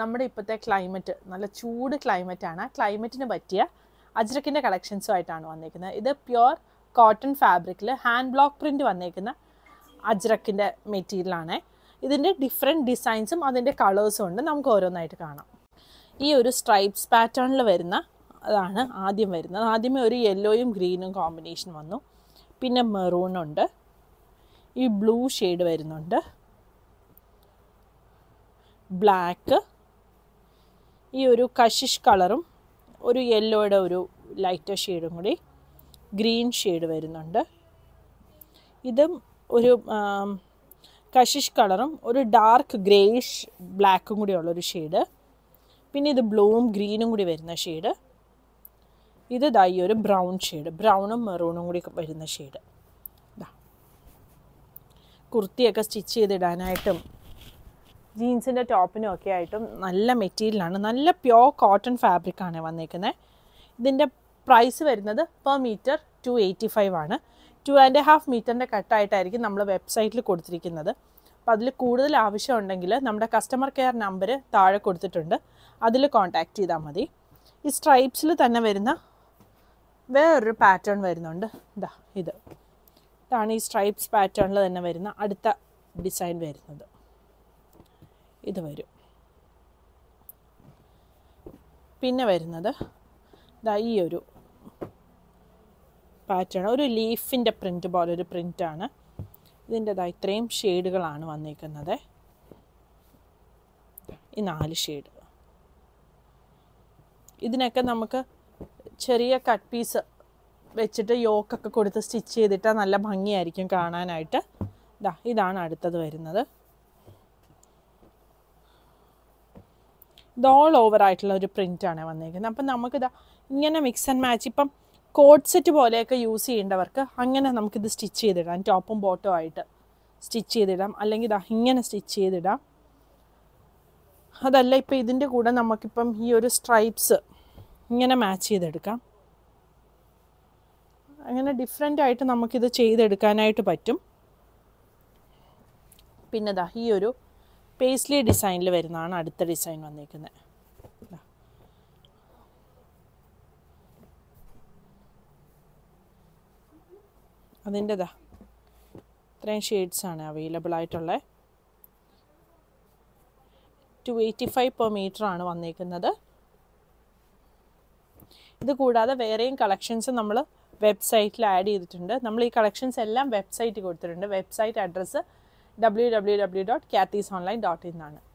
നമ്മുടെ ഇപ്പോഴത്തെ ക്ലൈമറ്റ് നല്ല ചൂട് ക്ലൈമറ്റാണ് ആ ക്ലൈമറ്റിന് പറ്റിയ അജ്രക്കിൻ്റെ കളക്ഷൻസുമായിട്ടാണ് വന്നേക്കുന്നത് ഇത് പ്യുവർ കോട്ടൺ ഫാബ്രിക്കിൽ ഹാൻഡ് ബ്ലോക്ക് പ്രിൻറ്റ് വന്നേക്കുന്ന അജ്രക്കിൻ്റെ മെറ്റീരിയലാണ് ഇതിൻ്റെ ഡിഫറെൻറ്റ് ഡിസൈൻസും അതിൻ്റെ കളേഴ്സും ഉണ്ട് നമുക്ക് ഓരോന്നായിട്ട് കാണാം ഈ ഒരു സ്ട്രൈപ്സ് പാറ്റേണിൽ വരുന്ന അതാണ് ആദ്യം വരുന്നത് ആദ്യമേ ഒരു യെല്ലോയും ഗ്രീനും കോമ്പിനേഷൻ വന്നു പിന്നെ മെറൂണുണ്ട് ഈ ബ്ലൂ ഷെയ്ഡ് വരുന്നുണ്ട് ബ്ലാക്ക് ഈ ഒരു കശിഷ് കളറും ഒരു യെല്ലോയുടെ ഒരു ലൈറ്റർ ഷെയ്ഡും കൂടി ഗ്രീൻ ഷെയ്ഡ് വരുന്നുണ്ട് ഇതും ഒരു കശിഷ് കളറും ഒരു ഡാർക്ക് ഗ്രേഷ് ബ്ലാക്കും കൂടി ഉള്ളൊരു ഷെയ്ഡ് പിന്നെ ഇത് ബ്ലൂവും ഗ്രീനും കൂടി വരുന്ന ഷെയ്ഡ് ഇത് ഈ ഒരു ബ്രൗൺ ഷെയ്ഡ് ബ്രൗണും മെറൂണും കൂടി വരുന്ന ഷെയ്ഡ് കുർത്തിയൊക്കെ സ്റ്റിച്ച് ചെയ്തിടാനായിട്ടും ജീൻസിൻ്റെ ടോപ്പിനും ഒക്കെ ആയിട്ടും നല്ല മെറ്റീരിയലാണ് നല്ല പ്യോർ കോട്ടൺ ഫാബ്രിക്കാണ് വന്നേക്കുന്നത് ഇതിൻ്റെ പ്രൈസ് വരുന്നത് per metre two eighty five ആണ് ടു ആൻഡ് ഹാഫ് മീറ്ററിൻ്റെ കട്ടായിട്ടായിരിക്കും നമ്മൾ വെബ്സൈറ്റിൽ കൊടുത്തിരിക്കുന്നത് അപ്പോൾ അതിൽ കൂടുതൽ ആവശ്യമുണ്ടെങ്കിൽ നമ്മുടെ കസ്റ്റമർ കെയർ നമ്പർ താഴെ കൊടുത്തിട്ടുണ്ട് അതിൽ കോൺടാക്റ്റ് ചെയ്താൽ മതി ഈ സ്ട്രൈപ്സിൽ തന്നെ വരുന്ന വേറൊരു പാറ്റേൺ വരുന്നുണ്ട് ഇതാ ഇത് ഇതാണ് ഈ സ്ട്രൈപ്സ് പാറ്റേണിൽ തന്നെ വരുന്ന അടുത്ത ഡിസൈൻ വരുന്നത് ഇത് വരും പിന്നെ വരുന്നത് ഇതാ ഈ ഒരു പാറ്റേൺ ഒരു ലീഫിൻ്റെ പ്രിൻറ്റ് പോലെ ഒരു പ്രിൻ്റാണ് ഇതിൻ്റെതാ ഇത്രയും ഷെയ്ഡുകളാണ് വന്നിരിക്കുന്നത് ഈ നാല് ഷെയ്ഡ് ഇതിനൊക്കെ നമുക്ക് ചെറിയ കട്ട് പീസ് വെച്ചിട്ട് യോക്കൊക്കെ കൊടുത്ത് സ്റ്റിച്ച് ചെയ്തിട്ടാൽ നല്ല ഭംഗിയായിരിക്കും കാണാനായിട്ട് ഇതാ ഇതാണ് അടുത്തത് വരുന്നത് ഇത് ഓൾ ഓവർ ആയിട്ടുള്ള ഒരു പ്രിൻ്റാണ് വന്നിരിക്കുന്നത് അപ്പം നമുക്കിത് ഇങ്ങനെ മിക്സ് ആൻഡ് മാച്ച് ഇപ്പം കോഡ് സെറ്റ് പോലെയൊക്കെ യൂസ് ചെയ്യേണ്ടവർക്ക് അങ്ങനെ നമുക്കിത് സ്റ്റിച്ച് ചെയ്തിടാം ടോപ്പും ബോട്ടും ആയിട്ട് സ്റ്റിച്ച് ചെയ്തിടാം അല്ലെങ്കിൽ ഇതാ ഇങ്ങനെ സ്റ്റിച്ച് ചെയ്തിടാം അതല്ല ഇപ്പം ഇതിൻ്റെ കൂടെ നമുക്കിപ്പം ഈ ഒരു സ്ട്രൈപ്സ് ഇങ്ങനെ മാച്ച് ചെയ്തെടുക്കാം അങ്ങനെ ഡിഫറെൻ്റ് ആയിട്ട് നമുക്കിത് ചെയ്തെടുക്കാനായിട്ട് പറ്റും പിന്നെ ദാ ഈ ഒരു പേസ്ലി ഡിസൈനിൽ വരുന്നതാണ് അടുത്ത ഡിസൈൻ വന്നിരിക്കുന്നത് അതിൻ്റെതാ ഇത്രയും ഷെയ്ഡ്സാണ് അവൈലബിൾ ആയിട്ടുള്ളത് ടു എയ്റ്റി ഫൈവ് പെർ ആണ് വന്നിരിക്കുന്നത് ഇത് കൂടാതെ വേറെയും കളക്ഷൻസ് നമ്മൾ വെബ്സൈറ്റിൽ ആഡ് ചെയ്തിട്ടുണ്ട് നമ്മൾ ഈ കളക്ഷൻസ് എല്ലാം വെബ്സൈറ്റ് കൊടുത്തിട്ടുണ്ട് വെബ്സൈറ്റ് അഡ്രസ്സ് www.cathysonline.in.